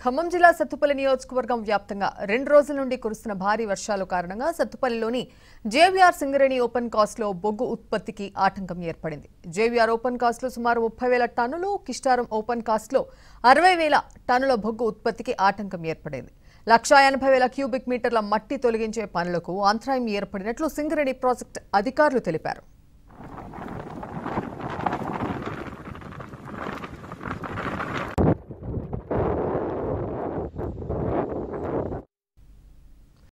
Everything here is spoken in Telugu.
ఖమ్మం జిల్లా సత్తుపల్లి నియోజకవర్గం వ్యాప్తంగా రెండు రోజుల నుండి కురుస్తున్న భారీ వర్షాల కారణంగా సత్తుపల్లిలోని జేవీఆర్ సింగరేణి ఓపెన్ కాస్ట్లో బొగ్గు ఉత్పత్తికి ఆటంకం ఏర్పడింది జేవీఆర్ ఓపెన్ కాస్ట్లో సుమారు ముప్పై వేల టన్నులు కిష్టారం ఓపెన్ కాస్ట్లో అరవై వేల టన్నుల బొగ్గు ఉత్పత్తికి ఆటంకం ఏర్పడింది లక్షా ఎనభై వేల క్యూబిక్ మీటర్ల మట్టి తొలగించే పనులకు అంతరాయం ఏర్పడినట్లు సింగరేణి ప్రాజెక్టు అధికారులు తెలిపారు